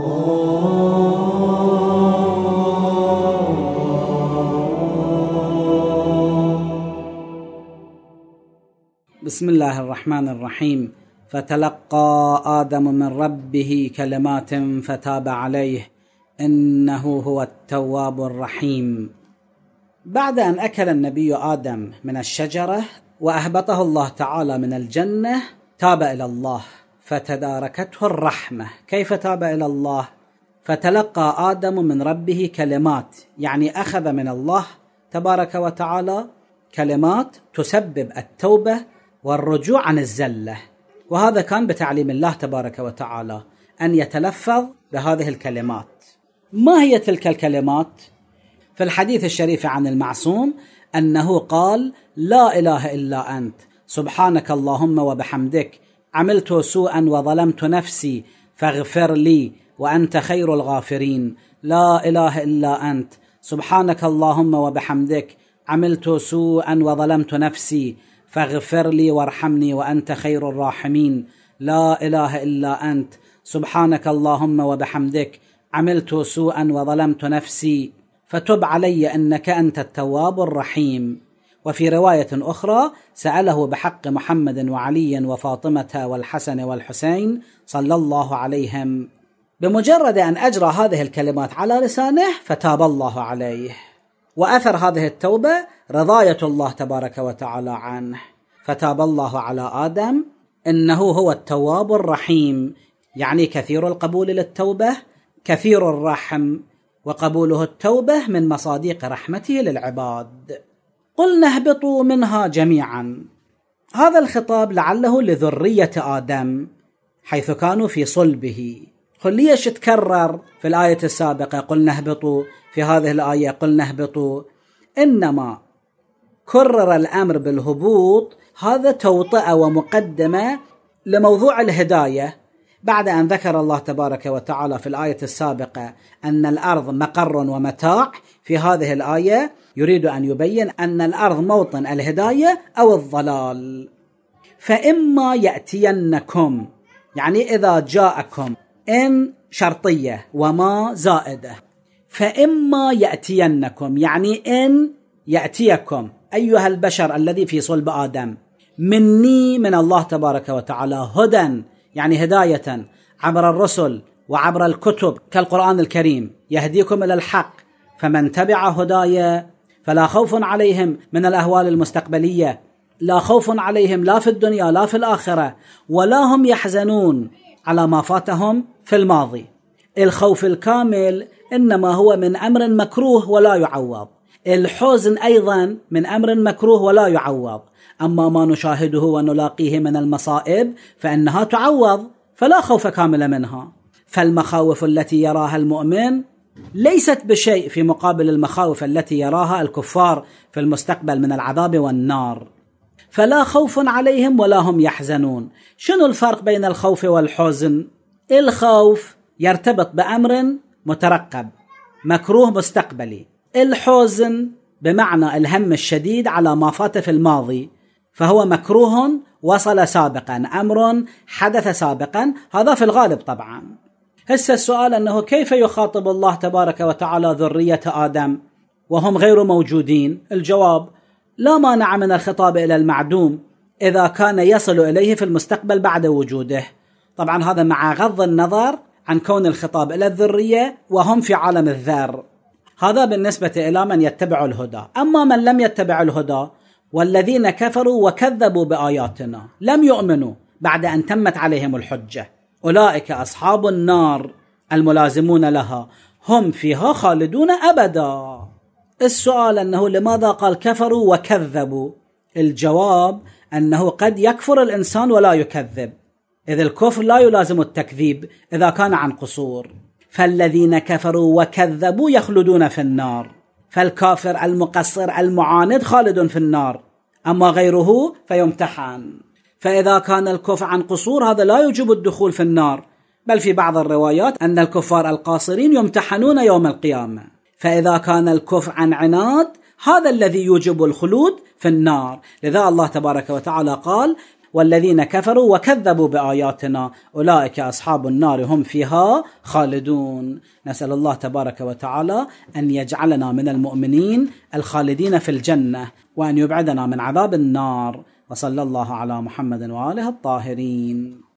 بسم الله الرحمن الرحيم فتلقى ادم من ربه كلمات فتاب عليه انه هو التواب الرحيم بعد ان اكل النبي ادم من الشجره واهبطه الله تعالى من الجنه تاب الى الله فتداركته الرحمه كيف تاب الى الله فتلقى ادم من ربه كلمات يعني اخذ من الله تبارك وتعالى كلمات تسبب التوبه والرجوع عن الزله وهذا كان بتعليم الله تبارك وتعالى ان يتلفظ بهذه الكلمات ما هي تلك الكلمات في الحديث الشريف عن المعصوم انه قال لا اله الا انت سبحانك اللهم وبحمدك عملت سوءا وظلمت نفسي فاغفر لي وانت خير الغافرين لا اله الا انت سبحانك اللهم وبحمدك عملت سوءا وظلمت نفسي فاغفر لي وارحمني وانت خير الراحمين لا اله الا انت سبحانك اللهم وبحمدك عملت سوءا وظلمت نفسي فتب علي انك انت التواب الرحيم وفي رواية أخرى سأله بحق محمد وعلي وفاطمة والحسن والحسين صلى الله عليهم بمجرد أن أجرى هذه الكلمات على لسانه فتاب الله عليه وأثر هذه التوبة رضاية الله تبارك وتعالى عنه فتاب الله على آدم إنه هو التواب الرحيم يعني كثير القبول للتوبة كثير الرحم وقبوله التوبة من مصادق رحمته للعباد قلنا اهبطوا منها جميعا هذا الخطاب لعله لذريه ادم حيث كانوا في صلبه قل ليش تكرر في الايه السابقه قلنا اهبطوا في هذه الايه قلنا اهبطوا انما كرر الامر بالهبوط هذا توطئه ومقدمه لموضوع الهدايه بعد ان ذكر الله تبارك وتعالى في الايه السابقه ان الارض مقر ومتاع في هذه الايه يريد ان يبين ان الارض موطن الهدايه او الضلال فاما ياتينكم يعني اذا جاءكم ان شرطيه وما زائده فاما ياتينكم يعني ان ياتيكم ايها البشر الذي في صلب ادم مني من الله تبارك وتعالى هدى يعني هدايه عبر الرسل وعبر الكتب كالقران الكريم يهديكم الى الحق فمن تبع هداي فلا خوف عليهم من الاهوال المستقبليه لا خوف عليهم لا في الدنيا لا في الاخره ولا هم يحزنون على ما فاتهم في الماضي الخوف الكامل انما هو من امر مكروه ولا يعوض الحزن أيضا من أمر مكروه ولا يعوض أما ما نشاهده ونلاقيه من المصائب فإنها تعوض فلا خوف كامل منها فالمخاوف التي يراها المؤمن ليست بشيء في مقابل المخاوف التي يراها الكفار في المستقبل من العذاب والنار فلا خوف عليهم ولا هم يحزنون شنو الفرق بين الخوف والحزن الخوف يرتبط بامر مترقب مكروه مستقبلي الحزن بمعنى الهم الشديد على ما فات في الماضي فهو مكروه وصل سابقا امر حدث سابقا هذا في الغالب طبعا هسه السؤال انه كيف يخاطب الله تبارك وتعالى ذريه ادم وهم غير موجودين الجواب لا مانع من الخطاب الى المعدوم اذا كان يصل اليه في المستقبل بعد وجوده طبعا هذا مع غض النظر عن كون الخطاب الى الذريه وهم في عالم الذر هذا بالنسبة إلى من يتبع الهدى أما من لم يتبع الهدى والذين كفروا وكذبوا بآياتنا لم يؤمنوا بعد أن تمت عليهم الحجة أولئك أصحاب النار الملازمون لها هم فيها خالدون أبدا السؤال أنه لماذا قال كفروا وكذبوا الجواب أنه قد يكفر الإنسان ولا يكذب إذ الكفر لا يلازم التكذيب إذا كان عن قصور فالذين كفروا وكذبوا يخلدون في النار فالكافر المقصر المعاند خالد في النار أما غيره فيمتحن فإذا كان الكفر عن قصور هذا لا يجب الدخول في النار بل في بعض الروايات أن الكفار القاصرين يمتحنون يوم القيامة فإذا كان الكفر عن عناد هذا الذي يوجب الخلود في النار لذا الله تبارك وتعالى قال والذين كفروا وكذبوا باياتنا اولئك اصحاب النار هم فيها خالدون نسال الله تبارك وتعالى ان يجعلنا من المؤمنين الخالدين في الجنه وان يبعدنا من عذاب النار وصلى الله على محمد واله الطاهرين